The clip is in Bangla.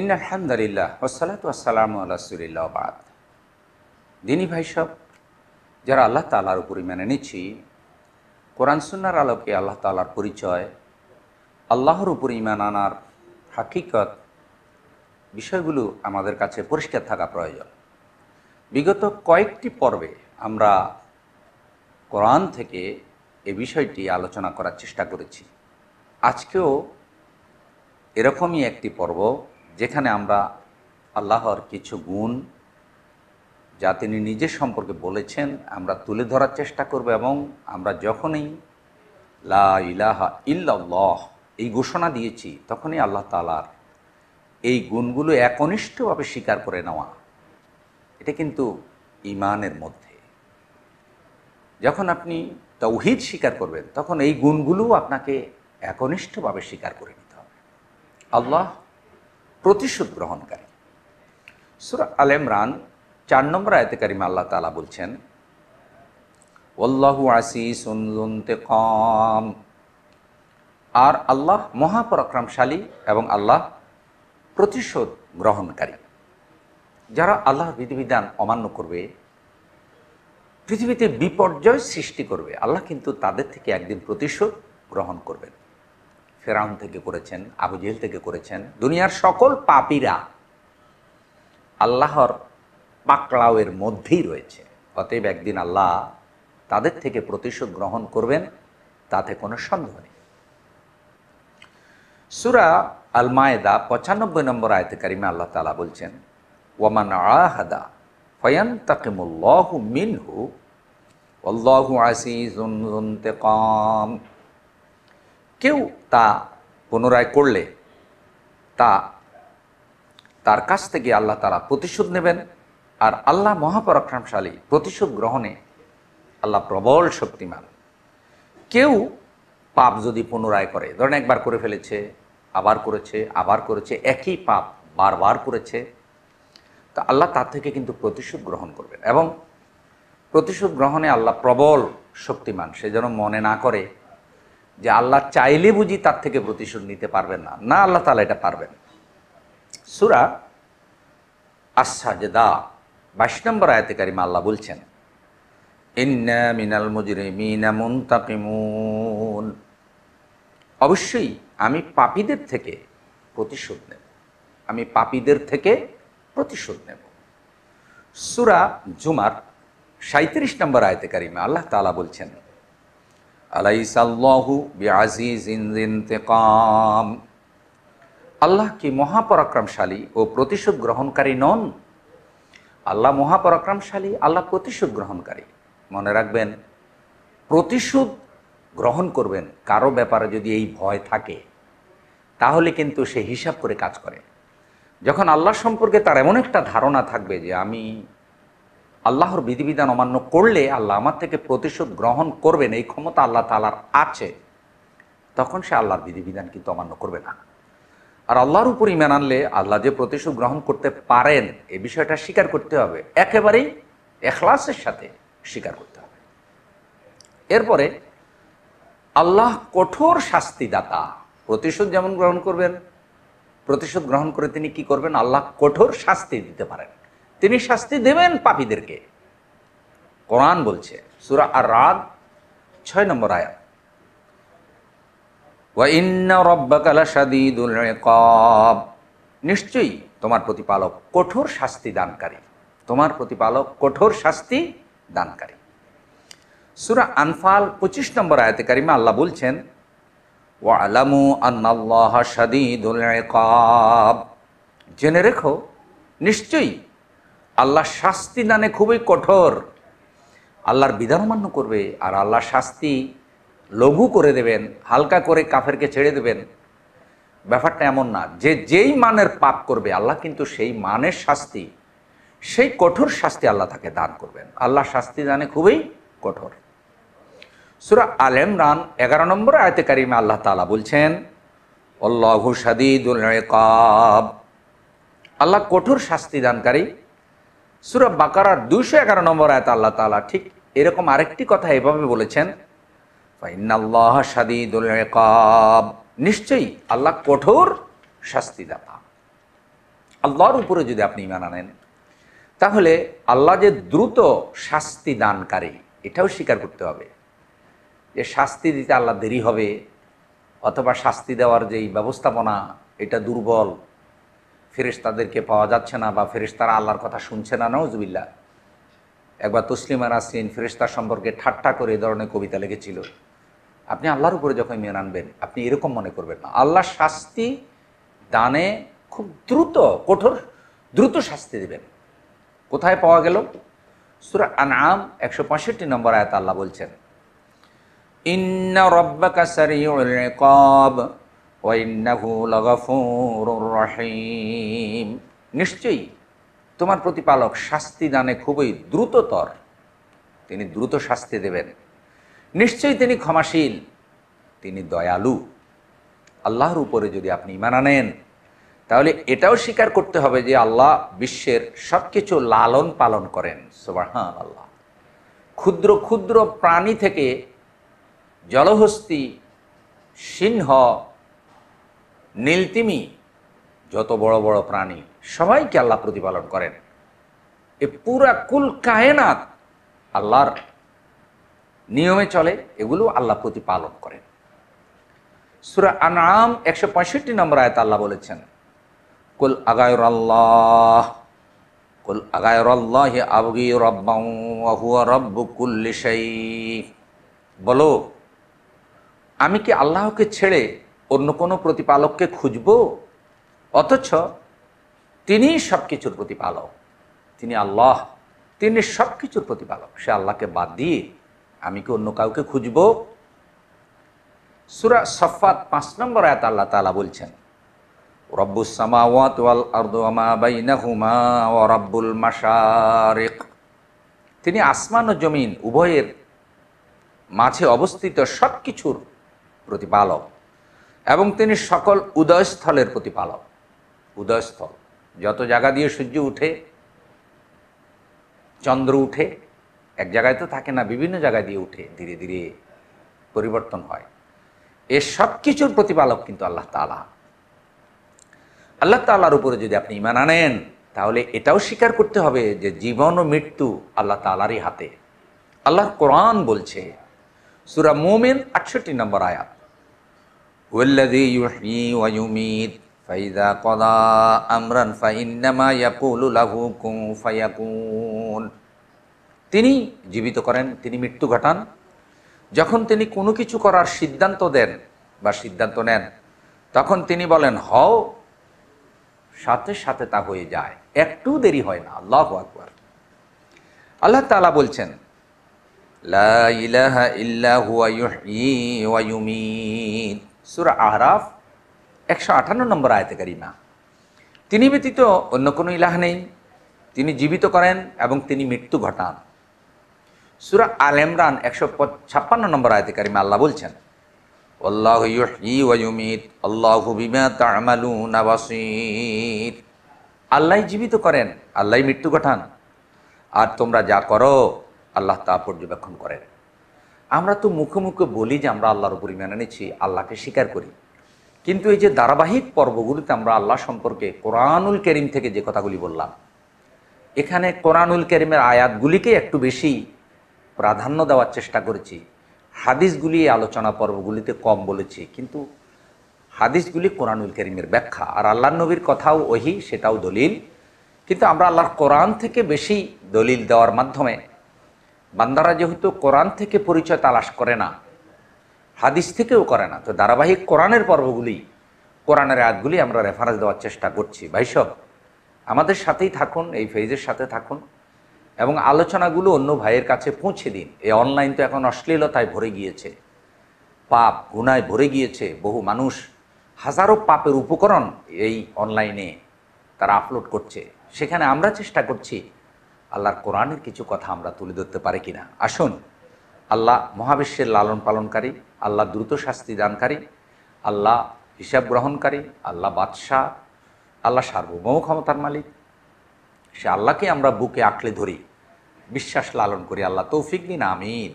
ইন ওসালাত আসসালাম আল্লাহ বাদ দিনী ভাই সব যারা আল্লাহ তালার উপরই মেনে নিচ্ছি কোরআন সুন্নার আলোকে আল্লাহ তালার পরিচয় আল্লাহর উপর ইমান আনার হাকিকত বিষয়গুলো আমাদের কাছে পরিষ্কার থাকা প্রয়োজন বিগত কয়েকটি পর্বে আমরা কোরআন থেকে এ বিষয়টি আলোচনা করার চেষ্টা করেছি আজকেও এরকমই একটি পর্ব যেখানে আমরা আল্লাহর কিছু গুণ যা তিনি নিজের সম্পর্কে বলেছেন আমরা তুলে ধরার চেষ্টা করব এবং আমরা যখনই লা ইলাহা ইল্লাহ এই ঘোষণা দিয়েছি তখনই আল্লাহ তালার এই গুণগুলো একনিষ্ঠভাবে স্বীকার করে নেওয়া এটা কিন্তু ইমানের মধ্যে যখন আপনি তৌহিদ স্বীকার করবেন তখন এই গুণগুলোও আপনাকে একনিষ্ঠভাবে স্বীকার করে নিতে হবে আল্লাহ প্রতিশোধ গ্রহণকারী সুর আল ইমরান চার নম্বর আয়তকারিমা আল্লাহ তালা বলছেন ওল্লাহু আসিস আর আল্লাহ মহাপরাক্রমশালী এবং আল্লাহ প্রতিশোধ গ্রহণকারী যারা আল্লাহর বিধিবিধান অমান্য করবে পৃথিবীতে বিপর্যয় সৃষ্টি করবে আল্লাহ কিন্তু তাদের থেকে একদিন প্রতিশোধ গ্রহণ করবেন ফেরাউন থেকে করেছেন আবু জেহেল থেকে করেছেন দুনিয়ার সকল পাপীরা আল্লাহর পাকলাওয়ের মধ্যেই রয়েছে অতএব একদিন আল্লাহ তাদের থেকে প্রতিশোধ গ্রহণ করবেন তাতে কোনো সন্দেহ নেই সুরা আল মায়েদা পঁচানব্বই নম্বর আয়তে কারিমে আল্লাহ তালা বলছেন ওয়ামান আহাদা ফয়ান তাকিমুল্লাহু মিনহু অল্লাহু আসিজ কেউ তা পুনরায় করলে তা তার কাছ থেকে আল্লাহ তারা প্রতিশোধ নেবেন আর আল্লাহ মহাপরাক্রমশালী প্রতিশোধ গ্রহণে আল্লাহ প্রবল শক্তিমান কেউ পাপ যদি পুনরায় করে ধরেন একবার করে ফেলেছে আবার করেছে আবার করেছে একই পাপ বারবার করেছে তা আল্লাহ তার থেকে কিন্তু প্রতিশোধ গ্রহণ করবেন এবং প্রতিশোধ গ্রহণে আল্লাহ প্রবল শক্তিমান সে যেন মনে না করে যে আল্লাহ চাইলে বুঝি তার থেকে প্রতিশোধ নিতে পারবেন না না আল্লাহ তালা এটা পারবেন সুরা দা বাইশ নম্বর আয়তেকারী মা আল্লাহ বলছেন অবশ্যই আমি পাপীদের থেকে প্রতিশোধ নেব আমি পাপীদের থেকে প্রতিশোধ নেব সুরা জুমার সাঁত্রিশ নম্বর আয়তেকারী মা আল্লাহ তালা বলছেন আলাইসাল্লাহু আল্লাহ কি মহাপরাক্রমশালী ও প্রতিশোধ গ্রহণকারী নন আল্লাহ মহাপরাক্রমশালী আল্লাহ প্রতিশোধ গ্রহণকারী মনে রাখবেন প্রতিশোধ গ্রহণ করবেন কারো ব্যাপারে যদি এই ভয় থাকে তাহলে কিন্তু সে হিসাব করে কাজ করে যখন আল্লাহ সম্পর্কে তার এমন একটা ধারণা থাকবে যে আমি আল্লাহর বিধিবিধান অমান্য করলে আল্লাহ আমার থেকে প্রতিশোধ গ্রহণ করবেন এই ক্ষমতা আল্লাহ তালার আছে তখন সে আল্লাহর বিধিবিধান কিন্তু অমান্য করবে না আর আল্লাহর উপর ইমান আনলে আল্লাহ যে প্রতিশোধ গ্রহণ করতে পারেন এ বিষয়টা স্বীকার করতে হবে একেবারেই এখলাসের সাথে স্বীকার করতে হবে এরপরে আল্লাহ কঠোর শাস্তিদাতা প্রতিশোধ যেমন গ্রহণ করবেন প্রতিশোধ গ্রহণ করে তিনি কি করবেন আল্লাহ কঠোর শাস্তি দিতে পারেন তিনি শাস্তি দেবেন পাপীদেরকে কোরআন বলছে সুরা আর রাত ছয় নম্বর আয়াত নিশ্চয়ই তোমার প্রতিপালক কঠোর শাস্তি দানকারী তোমার প্রতিপালক কঠোর শাস্তি দানকারী সুরা আনফাল পঁচিশ নম্বর আয়তে মা আল্লাহ বলছেন ও আলামু আন্নাল্লাহ সাদিদুল জেনে রেখো নিশ্চয়ই আল্লাহ শাস্তি দানে খুবই কঠোর আল্লাহর বিধান মান্য করবে আর আল্লাহ শাস্তি লঘু করে দেবেন হালকা করে কাফেরকে ছেড়ে দেবেন ব্যাপারটা এমন না যে যেই মানের পাপ করবে আল্লাহ কিন্তু সেই মানের শাস্তি সেই কঠোর শাস্তি আল্লাহ তাকে দান করবেন আল্লাহ শাস্তি দানে খুবই কঠোর সুরা আল রান এগারো নম্বর আয়তে কারিমে আল্লাহ তালা বলছেন অল্লাহু সাদিদুল আল্লাহ কঠোর শাস্তি দানকারী সুরব বাকারার দুইশো এগারো নম্বর আয়ত আল্লাহ তালা ঠিক এরকম আরেকটি কথা এভাবে বলেছেন নিশ্চয়ই আল্লাহ কঠোর শাস্তিদাতা আল্লাহর উপরে যদি আপনি ইমান আনেন তাহলে আল্লাহ যে দ্রুত শাস্তি দানকারী এটাও স্বীকার করতে হবে যে শাস্তি দিতে আল্লাহ দেরি হবে অথবা শাস্তি দেওয়ার যেই ব্যবস্থাপনা এটা দুর্বল ফেরিস্তাদেরকে পাওয়া যাচ্ছে না বা ফেরিস্তারা আল্লাহর কথা শুনছে না নজবিল্লা একবার তসলিমা নাসরিন ফেরেশতা সম্পর্কে ঠাট্টা করে এ ধরনের কবিতা লিখেছিল আপনি আল্লাহর উপরে যখন মেয়ে আনবেন আপনি এরকম মনে করবেন না আল্লাহ শাস্তি দানে খুব দ্রুত কঠোর দ্রুত শাস্তি দেবেন কোথায় পাওয়া গেল সুরা আম একশো পঁয়ষট্টি নম্বর আয়াত আল্লাহ বলছেন ইন্না রব্বাকা সারিউল রহিম নিশ্চয়ই তোমার প্রতিপালক শাস্তি দানে খুবই দ্রুততর তিনি দ্রুত শাস্তি দেবেন নিশ্চয়ই তিনি ক্ষমাশীল তিনি দয়ালু আল্লাহর উপরে যদি আপনি ইমান আনেন তাহলে এটাও স্বীকার করতে হবে যে আল্লাহ বিশ্বের সব কিছু লালন পালন করেন সোবাহান আল্লাহ ক্ষুদ্র ক্ষুদ্র প্রাণী থেকে জলহস্তি সিংহ নীলতিমি যত বড় বড় প্রাণী সবাইকে আল্লাহ প্রতিপালন করেন এ পুরা কুল কায়নাত আল্লাহর নিয়মে চলে এগুলো আল্লাহ প্রতিপালন করেন সুরা আনাম একশো পঁয়ষট্টি নম্বর আয়ত আল্লাহ বলেছেন কুল আগায়র আল্লাহ কুল আগায়র আল্লাহ আবগি রব্বাহুয়া রব্ব কুল্লিশাই বলো আমি কি আল্লাহকে ছেড়ে অন্য কোনো প্রতিপালককে খুঁজব অথচ তিনিই সব কিছুর প্রতিপালক তিনি আল্লাহ তিনি সব কিছুর প্রতিপালক সে আল্লাহকে বাদ দিয়ে আমি কি অন্য কাউকে খুঁজব সুরা সফাত পাঁচ নম্বর আয়াত আল্লাহ তালা বলছেন রব্বুল মাশারিক তিনি আসমান ও জমিন উভয়ের মাঝে অবস্থিত সব কিছুর প্রতিপালক এবং তিনি সকল উদয়স্থলের প্রতিপালক উদয়স্থল যত জায়গা দিয়ে সূর্য উঠে চন্দ্র উঠে এক জায়গায় তো থাকে না বিভিন্ন জায়গায় দিয়ে উঠে ধীরে ধীরে পরিবর্তন হয় এ সব কিছুর প্রতিপালক কিন্তু আল্লাহ তালা আল্লাহ তালার উপরে যদি আপনি ইমান আনেন তাহলে এটাও স্বীকার করতে হবে যে জীবন ও মৃত্যু আল্লাহ তালারই হাতে আল্লাহ কোরআন বলছে সুরা মোমেন আটষট্টি নম্বর আয়াত ওয়াল্লাযী ইউহয়ী ওয়া ইউমীত ফাইযা ক্বাদা আমরান ফাইন্নামা ইয়াকুলু লাহু কুন তিনি জীবিত করেন তিনি মৃত্যু ঘটান যখন তিনি কোনো কিছু করার সিদ্ধান্ত দেন বা সিদ্ধান্ত নেন তখন তিনি বলেন হও সাথে সাথে তা হয়ে যায় একটু দেরি হয় না আল্লাহ আকবর আল্লাহ তালা বলছেন লা ইলাহা ইল্লা হুয়া ইউহয়ী ওয়া ইউমিত সুরা আহরাফ একশো আঠান্ন নম্বর আয়তে কারিমা তিনি ব্যতীত অন্য কোনো ইলাহ নেই তিনি জীবিত করেন এবং তিনি মৃত্যু ঘটান সুরা আল ইমরান একশো ছাপ্পান্ন নম্বর আয়তে কারিমা আল্লাহ বলছেন আল্লাহ আল্লাহ আল্লাহ জীবিত করেন আল্লাহ মৃত্যু ঘটান আর তোমরা যা করো আল্লাহ তা পর্যবেক্ষণ করেন আমরা তো মুখে মুখে বলি যে আমরা আল্লাহর উপর মেনে নিচ্ছি আল্লাহকে স্বীকার করি কিন্তু এই যে ধারাবাহিক পর্বগুলিতে আমরা আল্লাহ সম্পর্কে কোরআনুল করিম থেকে যে কথাগুলি বললাম এখানে কোরআনুল করিমের আয়াতগুলিকে একটু বেশি প্রাধান্য দেওয়ার চেষ্টা করেছি হাদিসগুলি আলোচনা পর্বগুলিতে কম বলেছি কিন্তু হাদিসগুলি কোরআনুল করিমের ব্যাখ্যা আর আল্লাহ নবীর কথাও ওহি সেটাও দলিল কিন্তু আমরা আল্লাহর কোরআন থেকে বেশি দলিল দেওয়ার মাধ্যমে বান্দারা যেহেতু কোরআন থেকে পরিচয় তালাশ করে না হাদিস থেকেও করে না তো ধারাবাহিক কোরআনের পর্বগুলি কোরআনের আয়াতগুলি আমরা রেফারেন্স দেওয়ার চেষ্টা করছি ভাইসব আমাদের সাথেই থাকুন এই ফেজের সাথে থাকুন এবং আলোচনাগুলো অন্য ভাইয়ের কাছে পৌঁছে দিন এই অনলাইন তো এখন অশ্লীলতায় ভরে গিয়েছে পাপ গুনায় ভরে গিয়েছে বহু মানুষ হাজারো পাপের উপকরণ এই অনলাইনে তারা আপলোড করছে সেখানে আমরা চেষ্টা করছি আল্লাহর কোরআনের কিছু কথা আমরা তুলে ধরতে পারি কিনা আসুন আল্লাহ মহাবিশ্বের লালন পালনকারী আল্লাহ দ্রুত শাস্তি দানকারী আল্লাহ হিসাব গ্রহণকারী আল্লাহ বাদশাহ আল্লাহ সার্বভৌম ক্ষমতার মালিক সে আল্লাহকে আমরা বুকে আঁকলে ধরি বিশ্বাস লালন করি আল্লাহ তৌফিক দিন আমিন